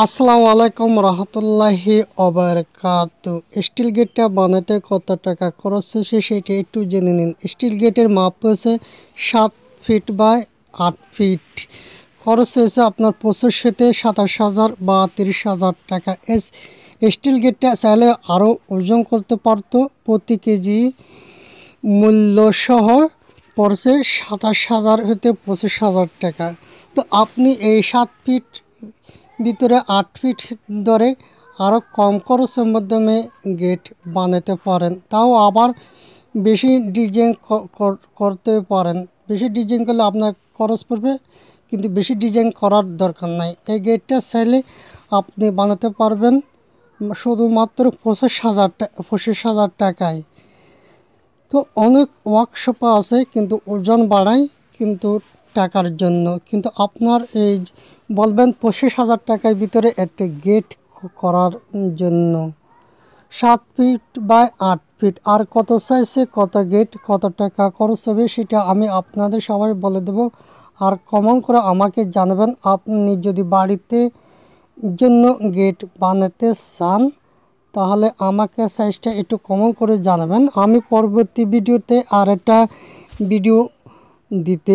আসসালামু আলাইকুম রহমতুল্লাহি অবরকাত স্টিল গেটটা বানাতে কত টাকা খরচ হয়েছে সেটা একটু জেনে নিন স্টিল গেটের মাপ হয়েছে সাত ফিট বাই আট ফিট খরচ হয়েছে আপনার পঁচিশশোতে সাতাশ হাজার বা তিরিশ হাজার টাকা এস স্টিল গেটটা চাইলে আরও ওজন করতে পারতো প্রতি কেজি মূল্যসহ পড়ছে সাতাশ হাজার হতে পঁচিশ হাজার টাকা তো আপনি এই সাত ফিট ভিতরে আট ফিট ধরে আরও কম খরচের মাধ্যমে গেট বানাতে পারেন তাও আবার বেশি ডিজাইন করতে পারেন বেশি ডিজাইন করলে আপনার খরচ পড়বে কিন্তু বেশি ডিজাইন করার দরকার নাই এই গেটটা চাইলে আপনি বানাতে পারবেন শুধুমাত্র পঁচিশ হাজার পঁচিশ হাজার টাকায় তো অনেক ওয়ার্কশপ আছে কিন্তু ওজন বাড়ায় কিন্তু টাকার জন্য কিন্তু আপনার এই বলবেন পঁচিশ হাজার টাকার ভিতরে একটি গেট করার জন্য সাত ফিট বাই আট ফিট আর কত সাইজে কত গেট কত টাকা খরচ হবে সেটা আমি আপনাদের সবাই বলে দেব আর কমন করে আমাকে জানাবেন আপনি যদি বাড়িতে জন্য গেট বানাতে চান তাহলে আমাকে সাইজটা একটু কমন করে জানাবেন আমি পরবর্তী ভিডিওতে আর একটা ভিডিও দিতে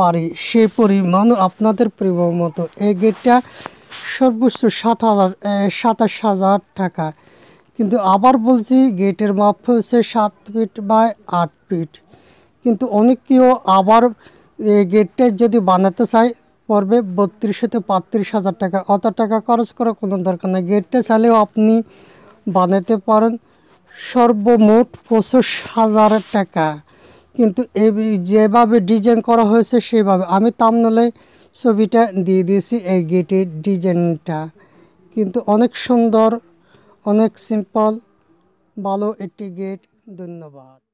পারি সে পরিমাণ আপনাদের পরিমাণ মতো এই গেটটা সর্বোচ্চ সাত হাজার সাতাশ হাজার টাকা কিন্তু আবার বলছি গেটের মাপ হচ্ছে সাত ফিট বাই আট ফিট কিন্তু অনেক কেউ আবার গেটটা যদি বানাতে চায় পড়বে বত্রিশ থেকে পঁয়ত্রিশ হাজার টাকা অত টাকা খরচ করা কোনো দরকার নেই গেটটা চাইলেও আপনি বানাতে পারেন সর্বমোট পঁচিশ হাজার টাকা কিন্তু এই যেভাবে ডিজাইন করা হয়েছে সেভাবে আমি তামনলে ছবিটা দিয়ে দিয়েছি এই গেটের ডিজাইনটা কিন্তু অনেক সুন্দর অনেক সিম্পল ভালো একটি গেট ধন্যবাদ